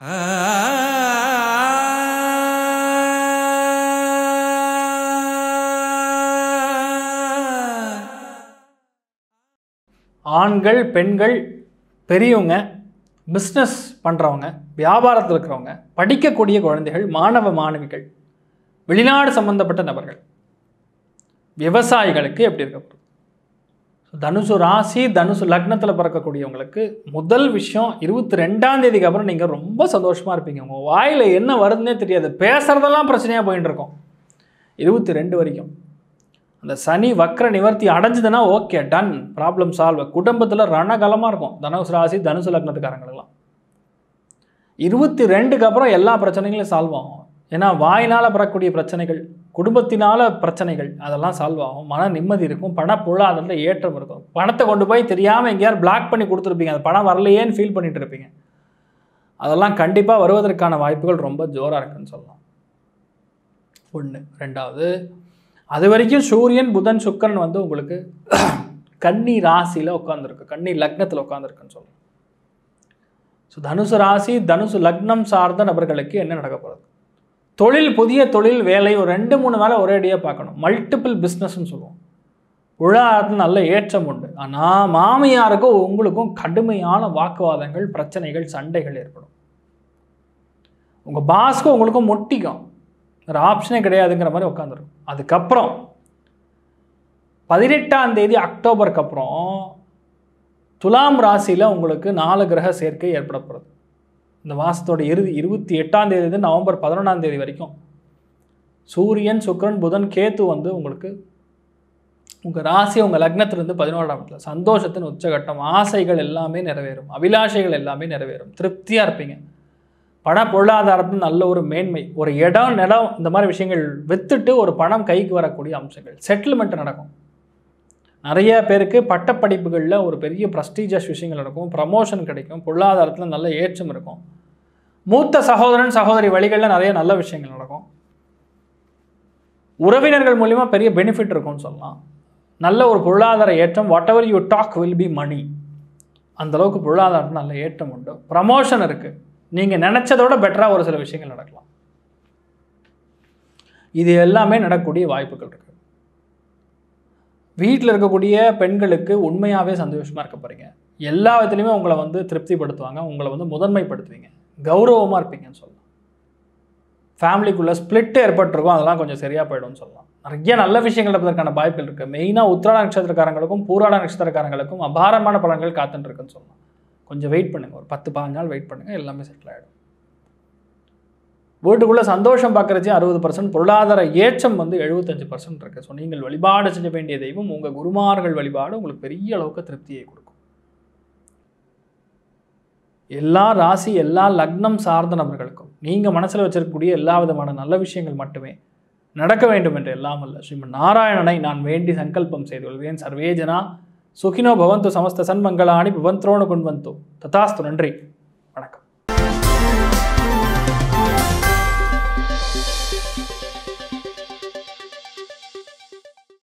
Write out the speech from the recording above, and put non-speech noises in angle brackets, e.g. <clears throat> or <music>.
ஆண்கள் பெண்கள் பெரியவங்க பிஸ்னஸ் பண்ணுறவங்க வியாபாரத்தில் இருக்கிறவங்க படிக்கக்கூடிய குழந்தைகள் மாணவ மாணவிகள் வெளிநாடு சம்மந்தப்பட்ட நபர்கள் விவசாயிகளுக்கு எப்படி இருக்கப்படும் தனுசு ராசி தனுசு லக்னத்தில் பிறக்கக்கூடியவங்களுக்கு முதல் விஷயம் இருபத்தி ரெண்டாம் தேதிக்கு அப்புறம் நீங்கள் ரொம்ப சந்தோஷமாக இருப்பீங்க உங்கள் வாயில் என்ன வருதுன்னே தெரியாது பேசுகிறதெல்லாம் பிரச்சனையாக போயின்னு இருக்கோம் இருபத்தி ரெண்டு வரைக்கும் அந்த சனி வக்ர நிவர்த்தி அடைஞ்சதுன்னா ஓகே டன் ப்ராப்ளம் சால்வ் குடும்பத்தில் ரணகலமாக இருக்கும் தனுசு ராசி தனுசு லக்னத்துக்காரங்களுக்கெல்லாம் இருபத்தி ரெண்டுக்கு அப்புறம் எல்லா பிரச்சனைகளும் சால்வ் ஆகும் ஏன்னா வாயினால் பெறக்கூடிய பிரச்சனைகள் குடும்பத்தினால் பிரச்சனைகள் அதெல்லாம் சால்வ் ஆகும் மன நிம்மதி இருக்கும் பண பொருளாதாரத்தில் ஏற்றம் இருக்கும் பணத்தை கொண்டு போய் தெரியாமல் எங்கேயாவது பிளாக் பண்ணி கொடுத்துருப்பீங்க அது பணம் வரலையேன்னு ஃபீல் பண்ணிகிட்டு இருப்பீங்க அதெல்லாம் கண்டிப்பாக வருவதற்கான வாய்ப்புகள் ரொம்ப ஜோராக இருக்குன்னு சொல்லலாம் ஒன்று ரெண்டாவது அது வரைக்கும் சூரியன் புதன் சுக்கரன் வந்து உங்களுக்கு <clears throat> கன்னி ராசியில் உட்காந்துருக்கு கன்னி லக்னத்தில் உட்காந்துருக்குன்னு சொல்லலாம் ஸோ தனுசு ராசி தனுசு லக்னம் சார்ந்த நபர்களுக்கு என்ன நடக்க போகிறது தொழில் புதிய தொழில் வேலை ஒரு ரெண்டு மூணு வேலை ஒரேடியாக பார்க்கணும் மல்டிபிள் பிஸ்னஸ்ன்னு சொல்லுவோம் உழாரத்தில் நல்ல ஏற்றம் உண்டு ஆனால் மாமியாருக்கும் உங்களுக்கும் கடுமையான வாக்குவாதங்கள் பிரச்சனைகள் சண்டைகள் ஏற்படும் உங்கள் பாஸ்க்கும் உங்களுக்கும் முட்டிக்கும் வேறு ஆப்ஷனே கிடையாதுங்கிற மாதிரி உட்காந்துரும் அதுக்கப்புறம் பதினெட்டாம் தேதி அக்டோபருக்கு அப்புறம் துலாம் ராசியில் உங்களுக்கு நாலு கிரக சேர்க்கை ஏற்படப்படுது இந்த மாதத்தோட இறுதி இருபத்தி எட்டாம் தேதியிலேருந்து நவம்பர் பதினொன்றாம் தேதி வரைக்கும் சூரியன் சுக்ரன் புதன் கேத்து வந்து உங்களுக்கு உங்கள் ராசி உங்கள் லக்னத்திலிருந்து பதினோராம் இடத்துல சந்தோஷத்தின் உச்சகட்டம் ஆசைகள் எல்லாமே நிறைவேறும் அபிலாஷைகள் எல்லாமே நிறைவேறும் திருப்தியாக இருப்பீங்க பண பொருளாதாரத்தில் நல்ல ஒரு மேன்மை ஒரு இடம் நிலம் இந்த மாதிரி விஷயங்கள் வித்துட்டு ஒரு பணம் கைக்கு வரக்கூடிய அம்சங்கள் செட்டில்மெண்ட் நடக்கும் நிறைய பேருக்கு பட்டப்படிப்புகளில் ஒரு பெரிய ப்ரஸ்டீஜியஸ் விஷயங்கள் நடக்கும் ப்ரமோஷன் கிடைக்கும் பொருளாதாரத்தில் நல்ல ஏற்றம் இருக்கும் மூத்த சகோதரன் சகோதரி வழிகளில் நிறைய நல்ல விஷயங்கள் நடக்கும் உறவினர்கள் மூலிமா பெரிய பெனிஃபிட் இருக்கும்னு சொல்லலாம் நல்ல ஒரு பொருளாதார ஏற்றம் whatever you talk will be money அந்தளவுக்கு பொருளாதாரத்தில் நல்ல ஏற்றம் உண்டு ப்ரமோஷன் இருக்குது நீங்கள் நினச்சதோட பெட்டராக ஒரு சில விஷயங்கள் நடக்கலாம் இது எல்லாமே நடக்கக்கூடிய வாய்ப்புகள் இருக்குது வீட்டில் இருக்கக்கூடிய பெண்களுக்கு உண்மையாகவே சந்தோஷமாக இருக்க போகிறீங்க எல்லா விதத்துலையுமே உங்களை வந்து திருப்திப்படுத்துவாங்க உங்களை வந்து முதன்மைப்படுத்துவீங்க கௌரவமாக இருப்பீங்கன்னு சொல்லலாம் ஃபேமிலிக்குள்ளே ஸ்பிளிட்டு ஏற்பட்டிருக்கும் அதெல்லாம் கொஞ்சம் சரியாக போயிடும்னு சொல்லலாம் நிறைய நல்ல விஷயங்கள் நடப்பதற்கான வாய்ப்புகள் இருக்குது மெயினாக உத்திராட நட்சத்திரக்காரங்களுக்கும் பூராட நட்சத்திரக்காரங்களுக்கும் அபாரமான பலன்கள் காத்துட்டு இருக்குன்னு சொல்லலாம் கொஞ்சம் வெயிட் பண்ணுங்கள் ஒரு பத்து பதினஞ்சு நாள் வெயிட் பண்ணுங்கள் எல்லாமே செட்டில் ஆகிடும் வீட்டுக்குள்ளே சந்தோஷம் பார்க்குறச்சி அறுபது பர்சன்ட் பொருளாதார ஏற்றம் வந்து எழுபத்தஞ்சு பர்சன்ட் இருக்குது ஸோ நீங்கள் வழிபாடு செஞ்ச வேண்டிய தெய்வம் உங்கள் குருமார்கள் வழிபாடு உங்களுக்கு பெரிய அளவுக்கு திருப்தியை கொடுக்கும் எல்லா ராசி எல்லா லக்னம் சார்ந்த நபர்களுக்கும் நீங்கள் மனசில் வச்சிருக்கக்கூடிய எல்லா விதமான நல்ல விஷயங்கள் மட்டுமே நடக்க வேண்டும் என்று எல்லாம் அல்ல ஸ்ரீமன் நாராயணனை நான் வேண்டி சங்கல்பம் செய்து கொள்வேன் சர்வேஜனா சுகினோ பவந்தோ சமஸ்த சன்மங்களாணி பவந்த்ரோணு குண்வந்தோ ததாஸ்து நன்றி